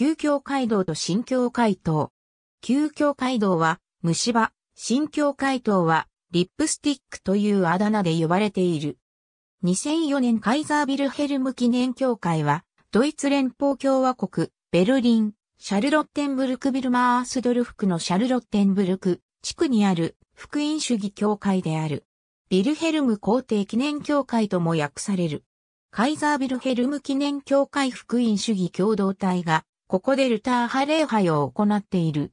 旧教街道と新教街道。旧教街道は、虫歯、新教街道は、リップスティックというあだ名で呼ばれている。2004年カイザービルヘルム記念協会は、ドイツ連邦共和国、ベルリン、シャルロッテンブルクビルマースドルフクのシャルロッテンブルク地区にある福音主義協会である。ビルヘルム皇帝記念協会とも訳される。カイザービルヘルム記念協会福音主義共同体がここでルター派礼拝を行っている。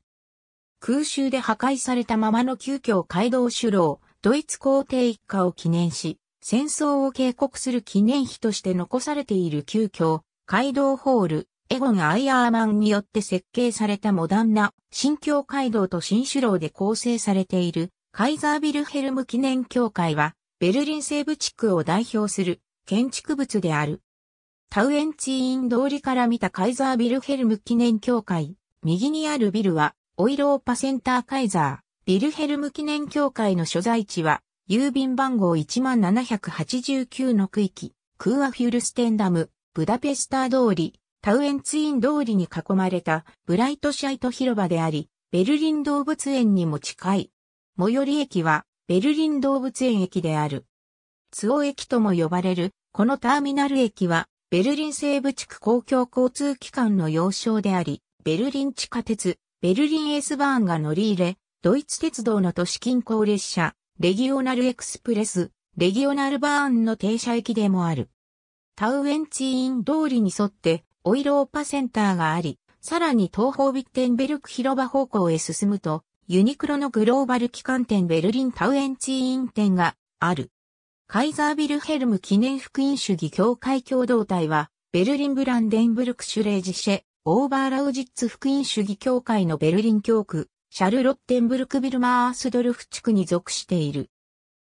空襲で破壊されたままの急遽街道首楼、ドイツ皇帝一家を記念し、戦争を警告する記念碑として残されている急遽、街道ホール、エゴン・アイアーマンによって設計されたモダンな、新教街道と新首楼で構成されている、カイザービルヘルム記念協会は、ベルリン西部地区を代表する建築物である。タウエンチーイン通りから見たカイザービルヘルム記念協会。右にあるビルは、オイローパセンターカイザー、ビルヘルム記念協会の所在地は、郵便番号1789の区域、クーアフュルステンダム、ブダペスター通り、タウエンツイン通りに囲まれたブライトシャイト広場であり、ベルリン動物園にも近い。最寄り駅はベルリン動物園駅である。ツオ駅とも呼ばれる、このターミナル駅はベルリン西部地区公共交通機関の要衝であり、ベルリン地下鉄、ベルリンエスバーンが乗り入れ、ドイツ鉄道の都市近郊列車、レギオナルエクスプレス、レギオナルバーンの停車駅でもある。タウエンツーン通りに沿って、オイローパセンターがあり、さらに東方ビッテンベルク広場方向へ進むと、ユニクロのグローバル機関店ベルリンタウエンツーン店がある。カイザービルヘルム記念福音主義協会共同体は、ベルリンブランデンブルクシュレージシェ、オーバーラウジッツ福音主義協会のベルリン教区、シャルロッテンブルクビルマースドルフ地区に属している。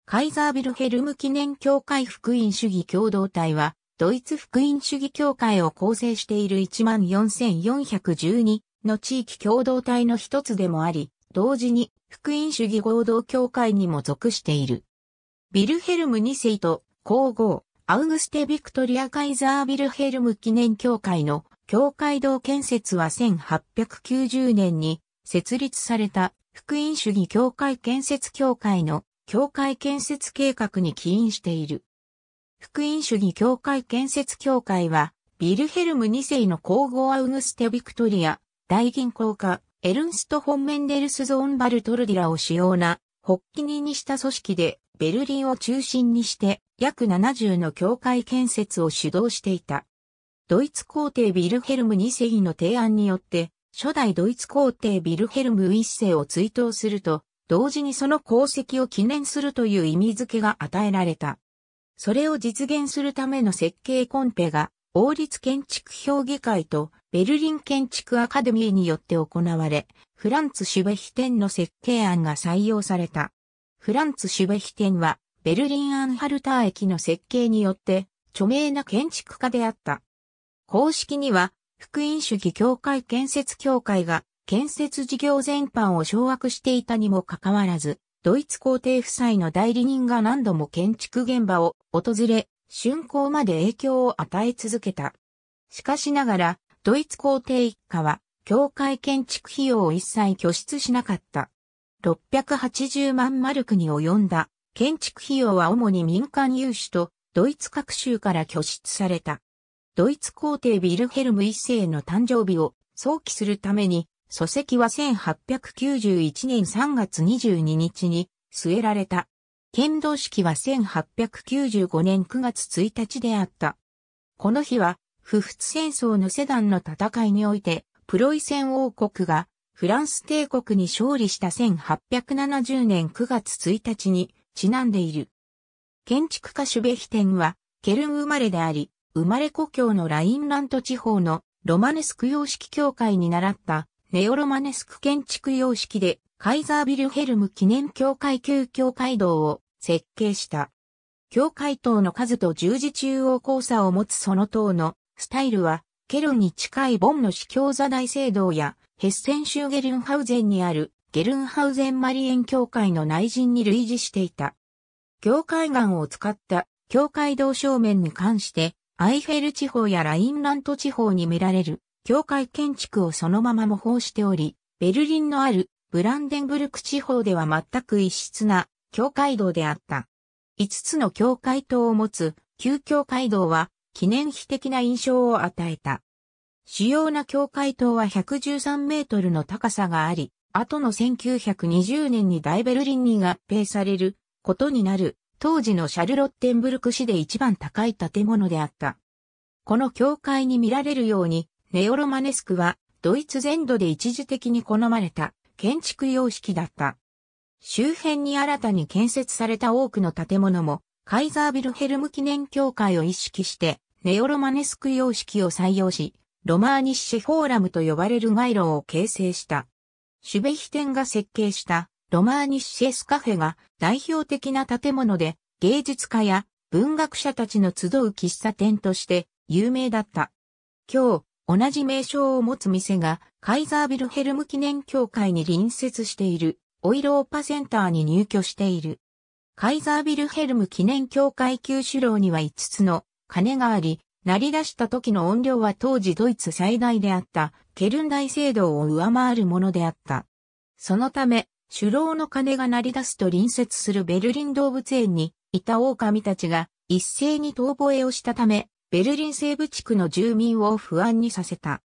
カイザービルヘルム記念協会福音主義共同体は、ドイツ福音主義協会を構成している14,412の地域共同体の一つでもあり、同時に福音主義合同協会にも属している。ビルヘルム2世と皇后、アウグステ・ビクトリア・カイザー・ビルヘルム記念協会の教会堂建設は1890年に設立された福音主義教会建設協会の教会建設計画に起因している。福音主義教会建設協会は、ビルヘルム2世の皇后アウグステ・ビクトリア、大銀行家、エルンスト・ホンメンデルス・ゾーンバルトルディラを主要な発起人にした組織で、ベルリンを中心にして約70の教会建設を主導していた。ドイツ皇帝ビルヘルム2世の提案によって、初代ドイツ皇帝ビルヘルム1世を追悼すると、同時にその功績を記念するという意味付けが与えられた。それを実現するための設計コンペが、王立建築評議会とベルリン建築アカデミーによって行われ、フランツ・シュベヒテンの設計案が採用された。フランツ・シュベヒテンは、ベルリン・アンハルター駅の設計によって、著名な建築家であった。公式には、福音主義協会建設協会が、建設事業全般を掌握していたにもかかわらず、ドイツ皇帝夫妻の代理人が何度も建築現場を訪れ、竣工まで影響を与え続けた。しかしながら、ドイツ皇帝一家は、教会建築費用を一切拠出しなかった。680万マルクに及んだ建築費用は主に民間融資とドイツ各州から拠出された。ドイツ皇帝ビルヘルム一世の誕生日を早期するために、礎石は1891年3月22日に据えられた。剣道式は1895年9月1日であった。この日は、不仏戦争のセダンの戦いにおいて、プロイセン王国がフランス帝国に勝利した1870年9月1日にちなんでいる。建築家シュベヒテンは、ケルン生まれであり、生まれ故郷のラインラント地方のロマネスク様式協会に習ったネオロマネスク建築様式でカイザービルヘルム記念協会旧協会堂を設計した。教会塔の数と十字中央交差を持つその塔のスタイルは、ケルンに近いボンの司教座大聖堂やヘッセン州ゲルンハウゼンにあるゲルンハウゼンマリエン教会の内陣に類似していた。教会岩を使った教会道正面に関して、アイフェル地方やラインラント地方に見られる教会建築をそのまま模倣しており、ベルリンのあるブランデンブルク地方では全く異質な教会道であった。5つの教会塔を持つ旧教会道は記念碑的な印象を与えた。主要な教会塔は113メートルの高さがあり、後の1920年に大ベルリンに合併されることになる、当時のシャルロッテンブルク市で一番高い建物であった。この教会に見られるように、ネオロマネスクはドイツ全土で一時的に好まれた建築様式だった。周辺に新たに建設された多くの建物も、カイザービルヘルム記念協会を意識して、ネオロマネスク様式を採用し、ロマーニッシュフォーラムと呼ばれる街路を形成した。シュベヒテンが設計したロマーニッシェスカフェが代表的な建物で芸術家や文学者たちの集う喫茶店として有名だった。今日、同じ名称を持つ店がカイザービルヘルム記念協会に隣接しているオイローパセンターに入居している。カイザービルヘルム記念協会旧首楼には5つの鐘があり、鳴り出した時の音量は当時ドイツ最大であったケルン大聖堂を上回るものであった。そのため、首老の鐘が鳴り出すと隣接するベルリン動物園にいた狼たちが一斉に遠吠えをしたため、ベルリン西部地区の住民を不安にさせた。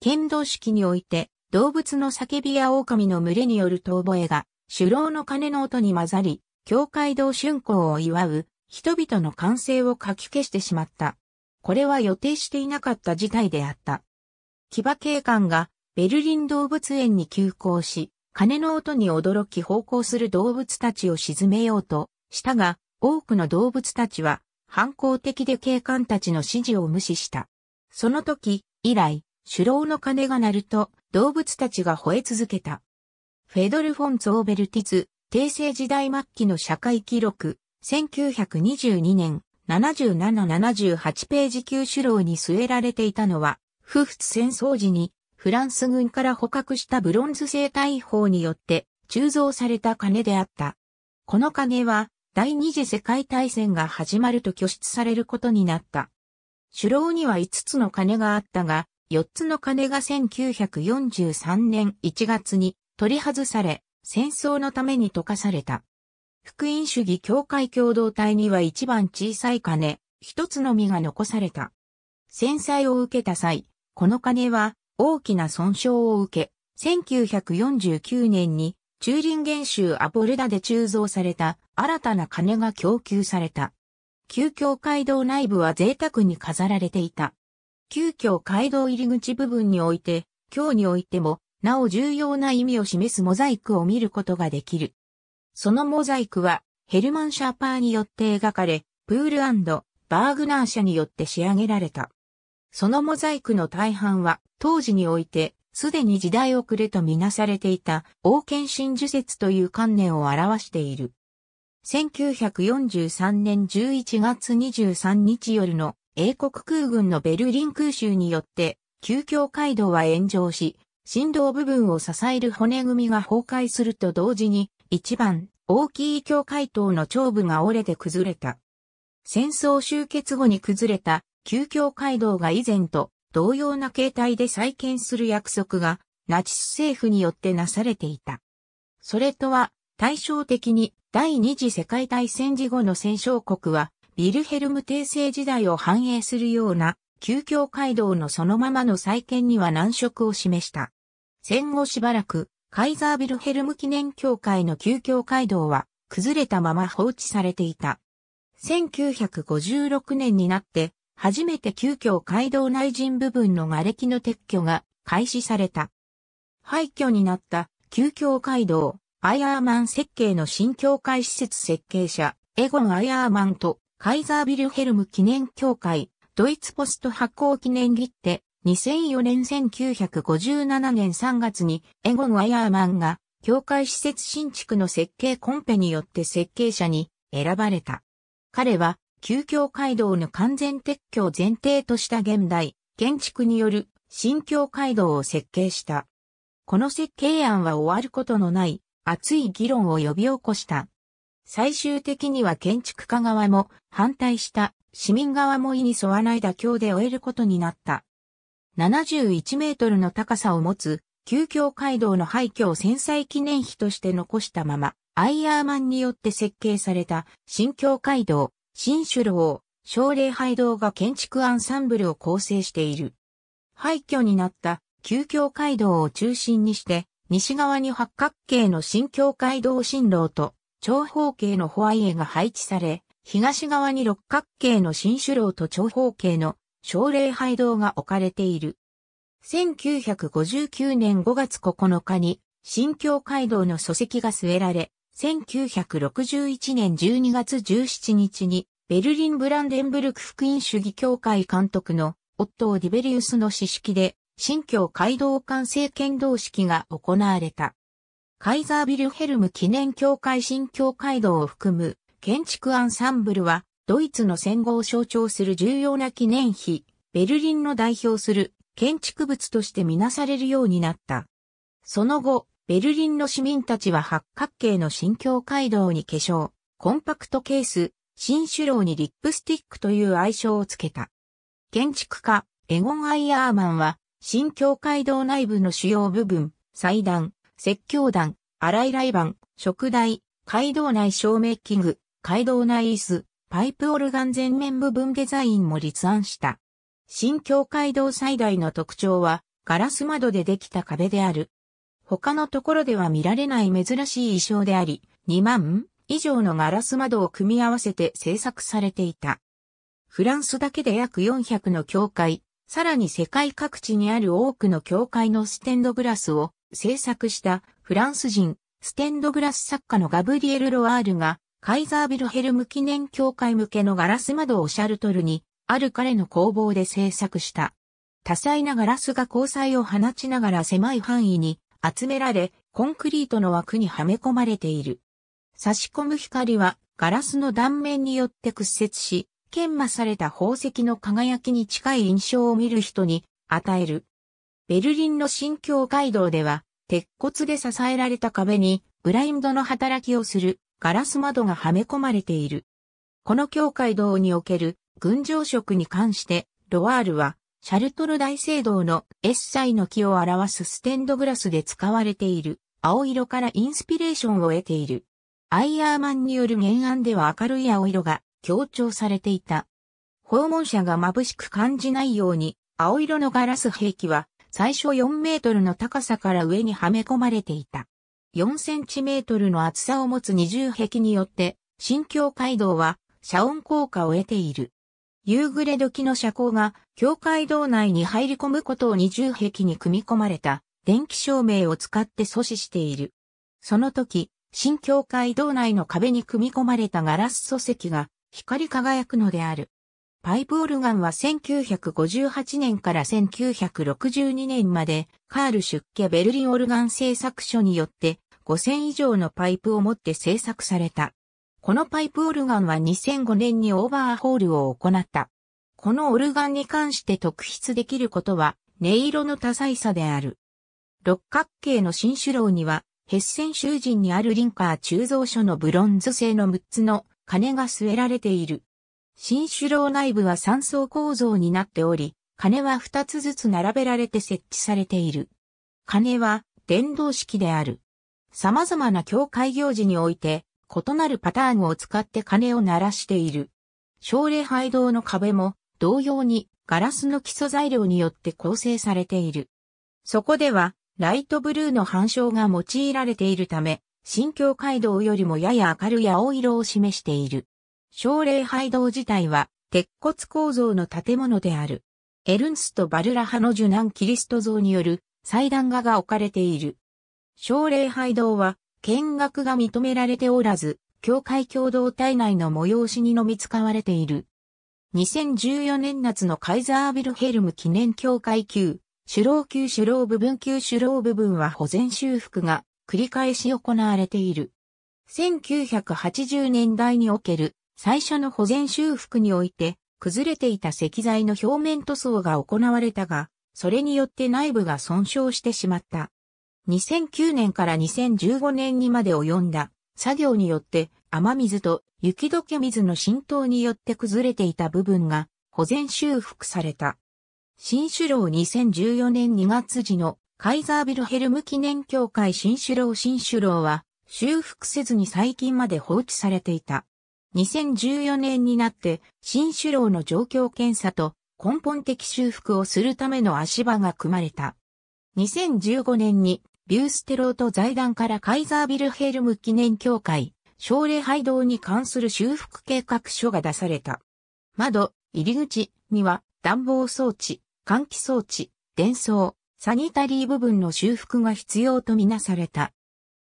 剣道式において、動物の叫びや狼の群れによる遠吠えが、首老の鐘の音に混ざり、教会堂春光を祝う、人々の歓声をかき消してしまった。これは予定していなかった事態であった。騎馬警官がベルリン動物園に急行し、鐘の音に驚き奉公する動物たちを沈めようとしたが、多くの動物たちは反抗的で警官たちの指示を無視した。その時以来、首脳の鐘が鳴ると動物たちが吠え続けた。フェドル・フォンツ・オーベルティズ、帝政時代末期の社会記録、1922年、7778ページ級首楼に据えられていたのは、不仏戦争時にフランス軍から捕獲したブロンズ製大砲によって鋳造された金であった。この金は第二次世界大戦が始まると拠出されることになった。首楼には5つの鐘があったが、4つの金が1943年1月に取り外され、戦争のために溶かされた。福音主義教会共同体には一番小さい金、一つのみが残された。戦災を受けた際、この金は大きな損傷を受け、1949年にチューリンゲン州アボルダで鋳造された新たな金が供給された。旧教会堂内部は贅沢に飾られていた。旧教会堂入り口部分において、今日においても、なお重要な意味を示すモザイクを見ることができる。そのモザイクはヘルマン・シャーパーによって描かれ、プールバーグナー社によって仕上げられた。そのモザイクの大半は当時においてすでに時代遅れとみなされていた王権真珠説という観念を表している。1943年11月23日夜の英国空軍のベルリン空襲によって、急遽街道は炎上し、振動部分を支える骨組みが崩壊すると同時に、一番大きい教会塔の長部が折れて崩れた。戦争終結後に崩れた旧教会道が以前と同様な形態で再建する約束がナチス政府によってなされていた。それとは対照的に第二次世界大戦時後の戦勝国はビルヘルム帝政時代を反映するような旧教会道のそのままの再建には難色を示した。戦後しばらくカイザービルヘルム記念協会の旧教会道は崩れたまま放置されていた。1956年になって初めて旧教会道内陣部分の瓦礫の撤去が開始された。廃墟になった旧教会道アイアーマン設計の新教会施設設計者エゴン・アイアーマンとカイザービルヘルム記念協会ドイツポスト発行記念切手2004年1957年3月にエゴン・ワイヤーマンが教会施設新築の設計コンペによって設計者に選ばれた。彼は旧教会道の完全撤去を前提とした現代、建築による新教会道を設計した。この設計案は終わることのない熱い議論を呼び起こした。最終的には建築家側も反対した市民側も意に沿わない妥協で終えることになった。71メートルの高さを持つ、旧京街道の廃墟を戦災記念碑として残したまま、アイヤーマンによって設計された、新京街道、新首楼、奨励廃道が建築アンサンブルを構成している。廃墟になった旧京街道を中心にして、西側に八角形の新京街道新楼と長方形のホワイエが配置され、東側に六角形の新首楼と長方形の奨励配道が置かれている。1959年5月9日に、新教会道の礎石が据えられ、1961年12月17日に、ベルリン・ブランデンブルク福音主義教会監督の、オットー・ディベリウスの指式で、新教会道完成剣道式が行われた。カイザー・ビルヘルム記念教会新教会道を含む建築アンサンブルはドイツの戦後を象徴する重要な記念碑、ベルリンの代表する建築物としてみなされるようになった。その後、ベルリンの市民たちは八角形の新境街道に化粧、コンパクトケース、新種楼にリップスティックという愛称をつけた。建築家、エゴン・アイアーマンは、新境街道内部の主要部分、祭壇、説教壇、洗い来板、食台、街道内照明器具、街道内椅子、パイプオルガン全面部分デザインも立案した。新教会堂最大の特徴は、ガラス窓でできた壁である。他のところでは見られない珍しい衣装であり、2万以上のガラス窓を組み合わせて制作されていた。フランスだけで約400の教会、さらに世界各地にある多くの教会のステンドグラスを制作したフランス人、ステンドグラス作家のガブリエル・ロワールがカイザービルヘルム記念協会向けのガラス窓をシャルトルに、ある彼の工房で製作した。多彩なガラスが光彩を放ちながら狭い範囲に集められ、コンクリートの枠にはめ込まれている。差し込む光はガラスの断面によって屈折し、研磨された宝石の輝きに近い印象を見る人に与える。ベルリンの新教街道では、鉄骨で支えられた壁にブラインドの働きをするガラス窓がはめ込まれている。この教会堂における群上色に関して、ロワールは、シャルトル大聖堂のエッサイの木を表すステンドグラスで使われている青色からインスピレーションを得ている。アイヤーマンによる原案では明るい青色が強調されていた。訪問者が眩しく感じないように、青色のガラス兵器は最初4メートルの高さから上にはめ込まれていた。4センチメートルの厚さを持つ二重壁によって、新境界道は遮音効果を得ている。夕暮れ時の車高が境界道内に入り込むことを二重壁に組み込まれた電気照明を使って阻止している。その時、新境界道内の壁に組み込まれたガラス礎石が光り輝くのである。パイプオルガンは1958年から1962年まで、カール・出家ベルリンオルガン製作所によって5000以上のパイプを持って製作された。このパイプオルガンは2005年にオーバーホールを行った。このオルガンに関して特筆できることは、音色の多彩さである。六角形の新種楼には、ヘッセン囚人にあるリンカー鋳造所のブロンズ製の6つの鐘が据えられている。新首楼内部は3層構造になっており、鐘は2つずつ並べられて設置されている。鐘は電動式である。様々な教会行事において、異なるパターンを使って鐘を鳴らしている。奨励拝堂の壁も同様にガラスの基礎材料によって構成されている。そこではライトブルーの反証が用いられているため、新教会堂よりもやや明るい青色を示している。奨励廃道自体は、鉄骨構造の建物である。エルンスト・バルラ派の受難キリスト像による祭壇画が置かれている。奨励廃道は、見学が認められておらず、教会共同体内の催しにのみ使われている。2014年夏のカイザービルヘルム記念教会級、主老級主老部分級主老部分は保全修復が繰り返し行われている。1980年代における最初の保全修復において、崩れていた石材の表面塗装が行われたが、それによって内部が損傷してしまった。2009年から2015年にまで及んだ作業によって雨水と雪解け水の浸透によって崩れていた部分が保全修復された。新首楼2014年2月時のカイザービルヘルム記念協会新首楼新首楼は修復せずに最近まで放置されていた。2014年になって、新首楼の状況検査と根本的修復をするための足場が組まれた。2015年に、ビューステローと財団からカイザービルヘルム記念協会、奨励廃道に関する修復計画書が出された。窓、入り口には暖房装置、換気装置、電装、サニタリー部分の修復が必要とみなされた。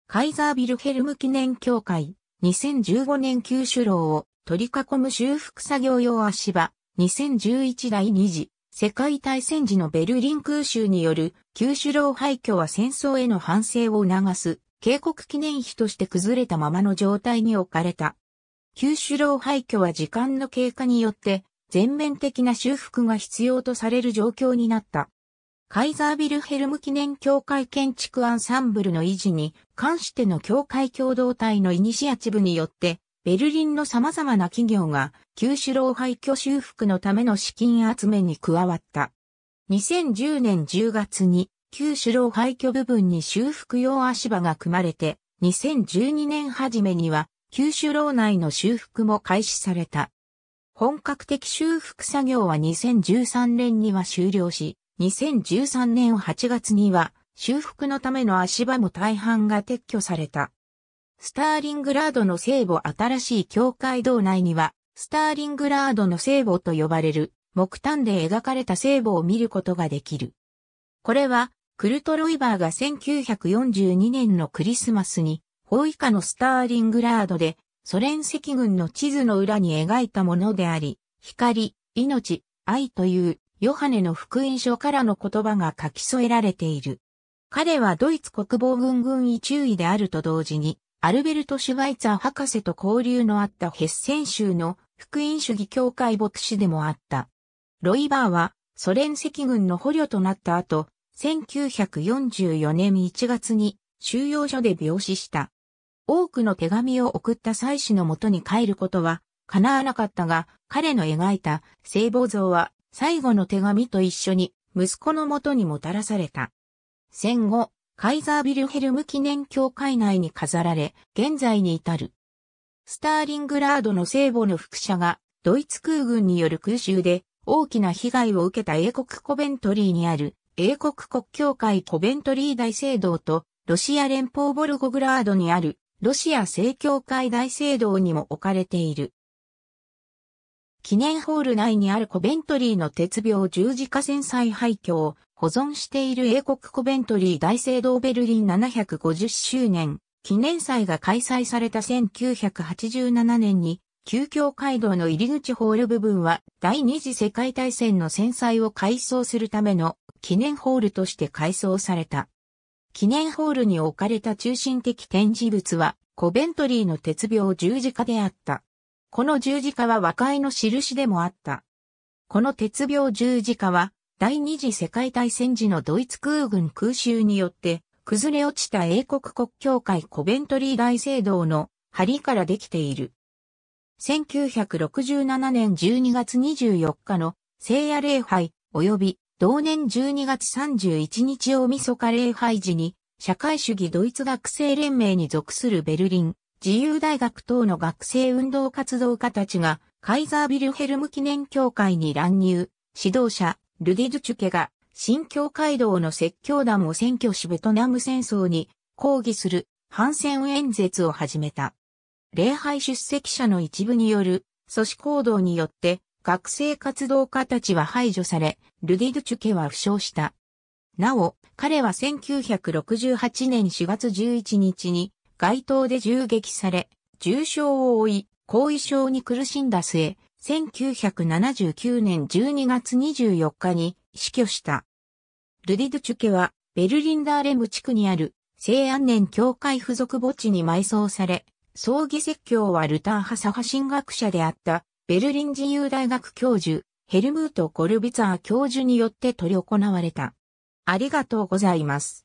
カイザービルヘルム記念協会2015年九首楼を取り囲む修復作業用足場、2011第2次世界大戦時のベルリン空襲による九首楼廃墟は戦争への反省を促す警告記念碑として崩れたままの状態に置かれた。九首楼廃墟は時間の経過によって全面的な修復が必要とされる状況になった。カイザービルヘルム記念協会建築アンサンブルの維持に関しての協会共同体のイニシアチブによって、ベルリンの様々な企業が旧首老廃墟修復のための資金集めに加わった。2010年10月に旧首老廃墟部分に修復用足場が組まれて、2012年初めには旧首老内の修復も開始された。本格的修復作業は2013年には終了し、2013年8月には修復のための足場も大半が撤去された。スターリングラードの聖母新しい教会堂内には、スターリングラードの聖母と呼ばれる木炭で描かれた聖母を見ることができる。これは、クルト・ロイバーが1942年のクリスマスに、法以下のスターリングラードで、ソ連赤軍の地図の裏に描いたものであり、光、命、愛というヨハネの福音書からの言葉が書き添えられている。彼はドイツ国防軍軍医中尉であると同時に、アルベルト・シュワイツァー博士と交流のあったヘッセン州の福音主義協会牧師でもあった。ロイバーはソ連赤軍の捕虜となった後、1944年1月に収容所で病死した。多くの手紙を送った妻子のもとに帰ることは叶わなかったが、彼の描いた聖母像は最後の手紙と一緒に息子の元にもたらされた。戦後、カイザービルヘルム記念協会内に飾られ、現在に至る。スターリングラードの聖母の副社が、ドイツ空軍による空襲で大きな被害を受けた英国コベントリーにある英国国教会コベントリー大聖堂とロシア連邦ボルゴグラードにあるロシア正教会大聖堂にも置かれている。記念ホール内にあるコベントリーの鉄病十字架戦災廃墟を保存している英国コベントリー大聖堂ベルリン750周年記念祭が開催された1987年に、旧教街道の入り口ホール部分は第二次世界大戦の戦災を改装するための記念ホールとして改装された。記念ホールに置かれた中心的展示物はコベントリーの鉄病十字架であった。この十字架は和解の印でもあった。この鉄病十字架は、第二次世界大戦時のドイツ空軍空襲によって、崩れ落ちた英国国教会コベントリー大聖堂の梁からできている。1967年12月24日の聖夜礼拝及び同年12月31日大晦日礼拝時に社会主義ドイツ学生連盟に属するベルリン自由大学等の学生運動活動家たちが、カイザービルヘルム記念協会に乱入、指導者、ルディズチュケが、新教会道の説教団を占拠しベトナム戦争に抗議する反戦演説を始めた。礼拝出席者の一部による組織行動によって学生活動家たちは排除され、ルディドチュケは負傷した。なお、彼は1968年4月11日に街頭で銃撃され、重傷を負い、後遺症に苦しんだ末、1979年12月24日に死去した。ルディドゥチュケは、ベルリンダーレム地区にある、西安年教会附属墓地に埋葬され、葬儀説教はルターハサハ神学者であった、ベルリン自由大学教授、ヘルムート・ゴルビツァー教授によって取り行われた。ありがとうございます。